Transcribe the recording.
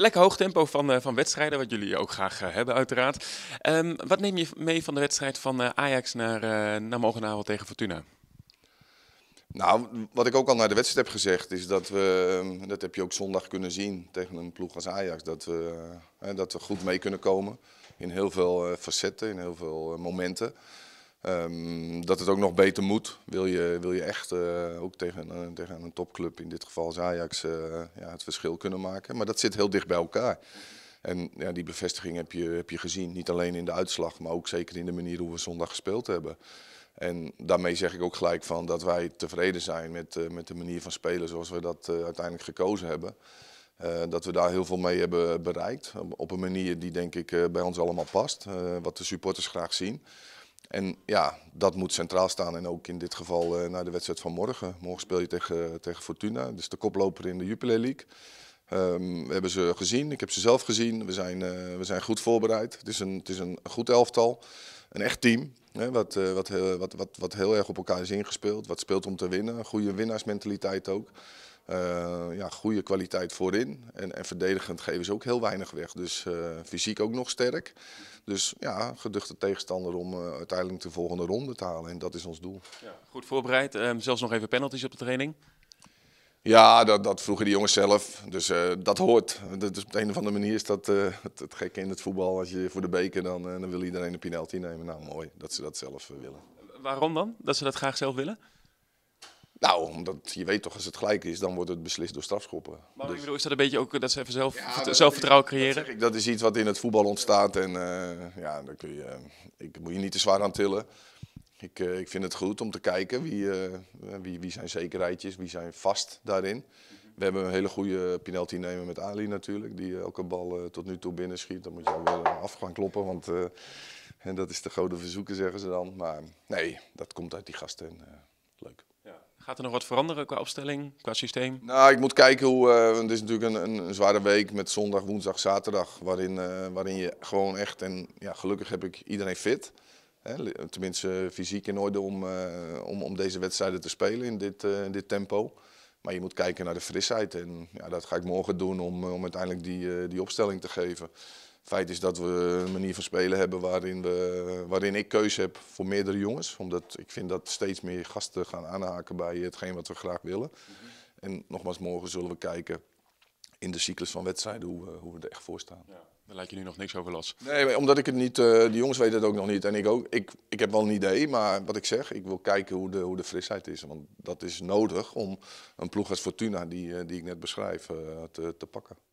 Lekker hoog tempo van, eh, van wedstrijden, wat jullie ook graag eh, hebben uiteraard. Ehm, wat neem je mee van de wedstrijd van eh, Ajax naar, naar morgenavond tegen Fortuna? Nou, wat ik ook al naar de wedstrijd heb gezegd, is dat we, ehm, dat heb je ook zondag kunnen zien tegen een ploeg als Ajax, dat we, dat we goed mee kunnen komen in heel veel facetten, in heel veel momenten. Ehm, dat het ook nog beter moet. Wil je, wil je echt eh, ook tegen, eh, tegen een topclub, in dit geval Ajax, eh, ja, het verschil kunnen maken. Maar dat zit heel dicht bij elkaar. En ja, die bevestiging heb je, heb je gezien. Niet alleen in de uitslag, maar ook zeker in de manier hoe we zondag gespeeld hebben. En daarmee zeg ik ook gelijk van dat wij tevreden zijn met, met de manier van spelen zoals we dat uiteindelijk gekozen hebben. dat we daar heel veel mee hebben bereikt. Op een manier die denk ik bij ons allemaal past. wat de supporters graag zien. En ja, dat moet centraal staan. En ook in dit geval eh, naar de wedstrijd van morgen. Morgen speel je tegen, tegen Fortuna, dus de koploper in de Jupiler League. Ehm, we hebben ze gezien, ik heb ze zelf gezien. We zijn, eh, we zijn goed voorbereid. Het is, een, het is een goed elftal, een echt team. Hè, wat, eh, wat, wat, wat, wat heel erg op elkaar is ingespeeld. Wat speelt om te winnen. goede winnaarsmentaliteit ook. Eh, ja, goede kwaliteit voorin. En, en verdedigend geven ze ook heel weinig weg. Dus eh, fysiek ook nog sterk. Dus ja, geduchte tegenstander om eh, uiteindelijk de volgende ronde te halen. En dat is ons doel. Ja, goed voorbereid. Ehm, zelfs nog even penalties op de training. Ja, dat, dat vroegen die jongens zelf. Dus dat hoort. Dus op de een of andere manier is dat het, het, gekke in het voetbal. Als je voor de beker, dan, dan wil iedereen een penalty nemen. Nou, mooi dat ze dat zelf willen. Waarom dan? Dat ze dat graag zelf willen? Nou, omdat je weet toch, als het gelijk is, dan wordt het beslist door strafschoppen. Maar dus... bedoel, is dat een beetje ook dat ze even zelf, zelfvertrouwen creëren? Dat, ik, dat, is iets wat in het voetbal ontstaat en eh, ja, daar kun je, eh, ik, moet je niet te zwaar aan tillen. Ik, eh, ik vind het goed om te kijken wie, wie, wie zijn zekerheidjes, wie zijn vast daarin. We hebben een hele goede penalty nemen met Ali natuurlijk, die elke bal tot nu toe binnen schiet. Dan moet je wel af gaan kloppen, want en dat is de grote verzoeken zeggen ze dan. Maar nee, dat komt uit die gasten en leuk. Gaat er nog wat veranderen qua opstelling, qua systeem? Nou, ik moet kijken hoe. Eh, het is natuurlijk een, een, zware week met zondag, woensdag, zaterdag. Waarin, eh, waarin je gewoon echt. En ja, gelukkig heb ik iedereen fit. Hè, tenminste, eh, fysiek in orde om, om, om deze wedstrijden te spelen in dit, dit tempo. Maar je moet kijken naar de frisheid. En ja, dat ga ik morgen doen om, om uiteindelijk die, die opstelling te geven. Feit is dat we een manier van spelen hebben waarin, we, waarin ik keuze heb voor meerdere jongens. Omdat ik vind dat steeds meer gasten gaan aanhaken bij hetgeen wat we graag willen. Mhm. En nogmaals, morgen zullen we kijken in de cyclus van wedstrijden hoe, we, hoe we er echt voor staan. Ja. Daar lijkt je nu nog niks over los. Nee, omdat ik het niet, eh, de jongens weten het ook nog niet. En ik ook, ik, ik heb wel een idee, maar wat ik zeg, ik wil kijken hoe de, hoe de frisheid is. Want dat is nodig om een ploeg als Fortuna, die, eh, die ik net beschrijf, eh, te, te pakken.